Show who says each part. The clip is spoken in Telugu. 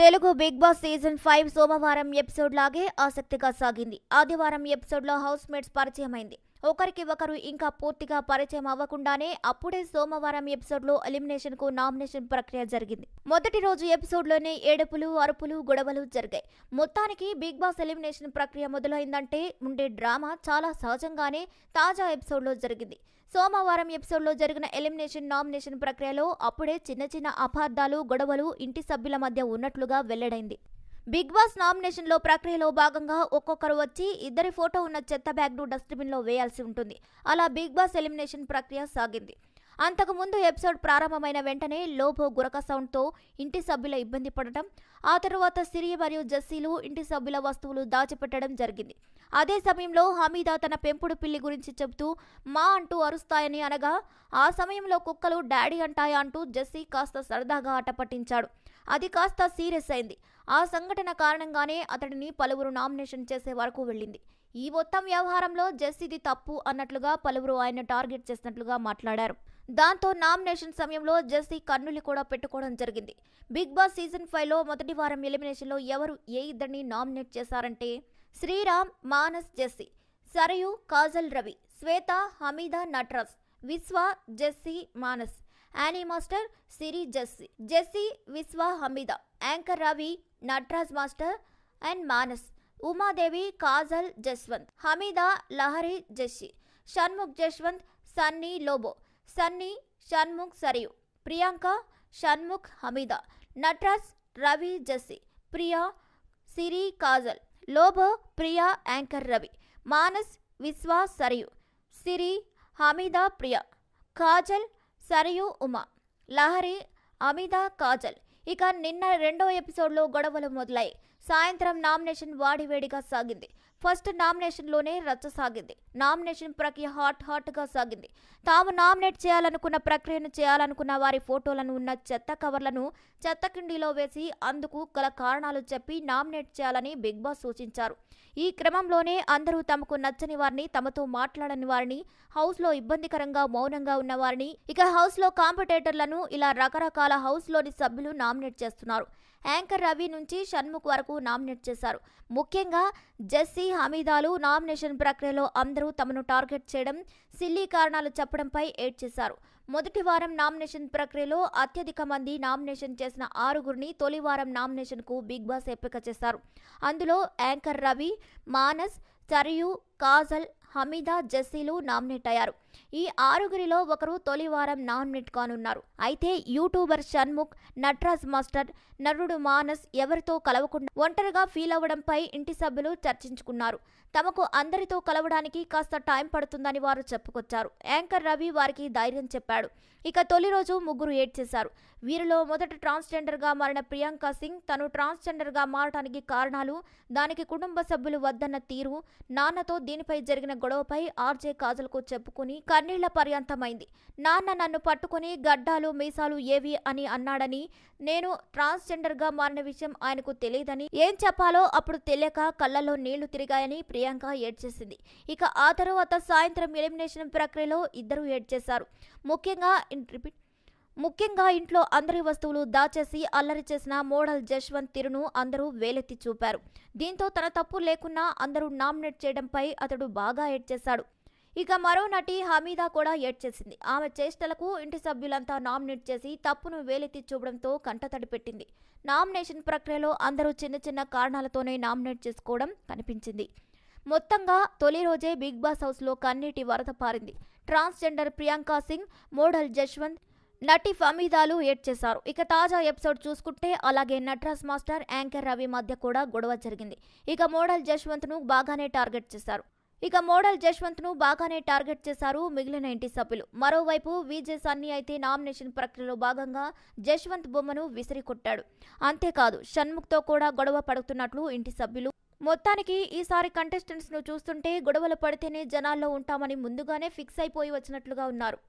Speaker 1: Telugu Bigg Boss season five సోమవారం ఎపిసోడ్ లాగే ఆసక్తిగా సాగింది ఆదివారం ఎపిసోడ్లో హౌస్ మేట్స్ పరిచయమైంది ఒకరికి ఒకరు ఇంకా పూర్తిగా పరిచయం అవ్వకుండానే అప్పుడే సోమవారం ఎపిసోడ్ లో ఎలిమినేషన్ కు నామినేషన్ ప్రక్రియ జరిగింది మొదటి రోజు ఎపిసోడ్ లోనే ఏడుపులు అరుపులు గొడవలు జరిగాయి మొత్తానికి బిగ్ బాస్ ఎలిమినేషన్ ప్రక్రియ మొదలైందంటే ఉండే డ్రామా చాలా సహజంగానే తాజా ఎపిసోడ్ లో జరిగింది సోమవారం ఎపిసోడ్లో జరిగిన ఎలిమినేషన్ నామినేషన్ ప్రక్రియలో అప్పుడే చిన్న చిన్న అపార్థాలు గొడవలు ఇంటి సభ్యుల మధ్య ఉన్నట్లుగా వెల్లడైంది బిగ్ బాస్ నామినేషన్ లో ప్రక్రియలో భాగంగా ఒక్కొక్కరు వచ్చి ఇద్దరి ఫోటో ఉన్న చెత్త బ్యాగ్ను డస్ట్బిన్లో వేయాల్సి ఉంటుంది అలా బిగ్ బాస్ ఎలిమినేషన్ ప్రక్రియ సాగింది అంతకుముందు ఎపిసోడ్ ప్రారంభమైన వెంటనే లోబో గురక సౌండ్తో ఇంటి సభ్యుల ఇబ్బంది పడటం ఆ తర్వాత సిరి మరియు జస్సీలు ఇంటి సభ్యుల వస్తువులు దాచిపెట్టడం జరిగింది అదే సమయంలో హమీదా తన పెంపుడు పిల్లి గురించి చెబుతూ మా అంటూ అరుస్తాయని అనగా ఆ సమయంలో కుక్కలు డాడీ అంటాయా అంటూ జస్సీ కాస్త సరదాగా ఆట అది కాస్త సీరియస్ అయింది ఆ సంఘటన కారణంగానే అతడిని పలువురు నామినేషన్ చేసే వరకు వెళ్ళింది ఈ మొత్తం వ్యవహారంలో జస్సీది తప్పు అన్నట్లుగా పలువురు ఆయన టార్గెట్ చేసినట్లుగా మాట్లాడారు దాంతో నామినేషన్ సమయంలో జెస్సీ కన్నులు కూడా పెట్టుకోవడం జరిగింది బిగ్ బాస్ సీజన్ ఫైవ్లో మొదటి వారం ఎలిమినేషన్లో ఎవరు ఏ ఇద్దరిని నామినేట్ చేశారంటే Sreeram Manas Jessie Sarayu Kajal Ravi Swetha Hamida Natraj Vishwa Jessie Manas Anee master Siri Jessie Jessie Vishwa Hamida anchor Ravi Natraj master and Manas Umadevi Kajal Jaswanth Hamida Lahari Jessie Shanmukh Jaswanth Sunny Lobo Sunny Shanmukh Sarayu Priyanka Shanmukh Hamida Natraj Ravi Jessie Priya Siri Kajal Lobo Priya anchor Ravi Manas Vishwa Sarayu Siri Hamida Priya Kajal Sarayu Uma Lahari Hamida Kajal ఇక నిన్న రెండో ఎపిసోడ్లో గొడవలు మొదలై సాయంత్రం నామినేషన్ వాడివేడిగా సాగింది ఫస్ట్ నామినేషన్లోనే రచ్చ సాగింది నామినేషన్ ప్రక్రియ హాట్ హాట్గా సాగింది తాము నామినేట్ చేయాలనుకున్న ప్రక్రియను చేయాలనుకున్న వారి ఫోటోలను ఉన్న చెత్త కవర్లను చెత్త కిండిలో వేసి అందుకు గల కారణాలు చెప్పి నామినేట్ చేయాలని బిగ్ బాస్ సూచించారు ఈ క్రమంలోనే అందరూ తమకు నచ్చని వారిని తమతో మాట్లాడని వారిని హౌస్లో ఇబ్బందికరంగా మౌనంగా ఉన్న వారిని ఇక హౌస్లో కాంపిటేటర్లను ఇలా రకరకాల హౌస్లోని సభ్యులు నామినేట్ చేస్తున్నారు యాంకర్ రవి నుంచి షణ్ముఖ్ వరకు స్థానాలకు నామినేట్ చేశారు ముఖ్యంగా జస్సీ హమీదాలు నామినేషన్ ప్రక్రియలో అందరూ తమను టార్గెట్ చేయడం సిల్లీ కారణాలు చెప్పడంపై ఏడ్ చేశారు మొదటి వారం నామినేషన్ ప్రక్రియలో అత్యధిక మంది నామినేషన్ చేసిన ఆరుగురిని తొలివారం నామినేషన్ నామినేషన్కు బిగ్ బాస్ ఎంపిక చేశారు అందులో యాంకర్ రవి మానస్ చరియు కాజల్ హమీదా జస్సీలు నామినేట్ అయ్యారు ఈ ఆరుగురిలో ఒకరు తొలివారం నామినేట్ కానున్నారు అయితే యూట్యూబర్ షణ్ముఖ్ నట్రాజ్ మాస్టర్ నరుడు మానస్ ఎవరితో కలవకుండా ఒంటరిగా ఫీల్ అవ్వడంపై ఇంటి సభ్యులు చర్చించుకున్నారు తమకు అందరితో కలవడానికి కాస్త టైం పడుతుందని వారు చెప్పుకొచ్చారు యాంకర్ రవి వారికి ధైర్యం చెప్పాడు చేశాడు ఇక తొలి రోజు ముగ్గురు ఏడ్చేశారు వీరిలో మొదట ట్రాన్స్జెండర్గా మారిన ప్రియాంక సింగ్ తను ట్రాన్స్జెండర్గా మారటానికి కారణాలు దానికి కుటుంబ సభ్యులు వద్దన్న తీరు నాన్నతో దీనిపై జరిగిన గొడవపై ఆర్జే కాజల్కు చెప్పుకుని కన్నీళ్ల పర్యంతమైంది నాన్న నన్ను పట్టుకుని గడ్డాలు మీసాలు ఏవి అని అన్నాడని నేను ట్రాన్స్జెండర్గా మారిన విషయం ఆయనకు తెలియదని ఏం చెప్పాలో అప్పుడు తెలియక కళ్ళలో నీళ్లు తిరిగాయని ప్రియాంక ఏడ్చేసింది ఇక ఆ తర్వాత సాయంత్రం ఎలిమినేషన్ ప్రక్రియలో ఇద్దరు ఏడ్చేశారు ముఖ్య ముఖ్యంగా రిపీట్ ముఖ్యంగా ఇంట్లో అందరి వస్తువులు దాచేసి అల్లరి చేసిన మోడల్ జశ్వంత్ తిరును అందరూ వేలెత్తి చూపారు దీంతో తన తప్పు లేకున్నా అందరూ నామినేట్ చేయడంపై అతడు బాగా ఎడ్ చేశాడు ఇక మరో నటి హమీదా కూడా ఎడ్ చేసింది ఆమె చేష్టలకు ఇంటి సభ్యులంతా నామినేట్ చేసి తప్పును వేలెత్తి చూపడంతో కంటతడి పెట్టింది నామినేషన్ ప్రక్రియలో అందరూ చిన్న చిన్న కారణాలతోనే నామినేట్ చేసుకోవడం కనిపించింది మొత్తంగా తొలి రోజే బిగ్ బాస్ హౌస్లో కన్నీటి వరద పారింది ట్రాన్స్జెండర్ ప్రియాంక సింగ్ మోడల్ జశ్వంత్ నటి ఫమీదాలు ఏడ్ చేశారు ఇక తాజా ఎపిసోడ్ చూసుకుంటే అలాగే నట్రాస్ మాస్టర్ యాంకర్ రవి మధ్య కూడా గొడవ జరిగింది ఇక మోడల్ జశ్వంత్ ను బాగానే టార్గెట్ చేశారు ఇక మోడల్ జశ్వంత్ ను బాగానే టార్గెట్ చేశారు మిగిలిన ఇంటి సభ్యులు మరోవైపు విజే సన్ని అయితే నామినేషన్ ప్రక్రియలో భాగంగా జశ్వంత్ బొమ్మను విసిరికొట్టాడు అంతేకాదు షణ్ముఖ్తో కూడా గొడవ పడుతున్నట్లు ఇంటి సభ్యులు మొత్తానికి ఈసారి కంటెస్టెంట్స్ ను చూస్తుంటే గొడవలు పడితేనే జనాల్లో ఉంటామని ముందుగానే ఫిక్స్ అయిపోయి వచ్చినట్లుగా ఉన్నారు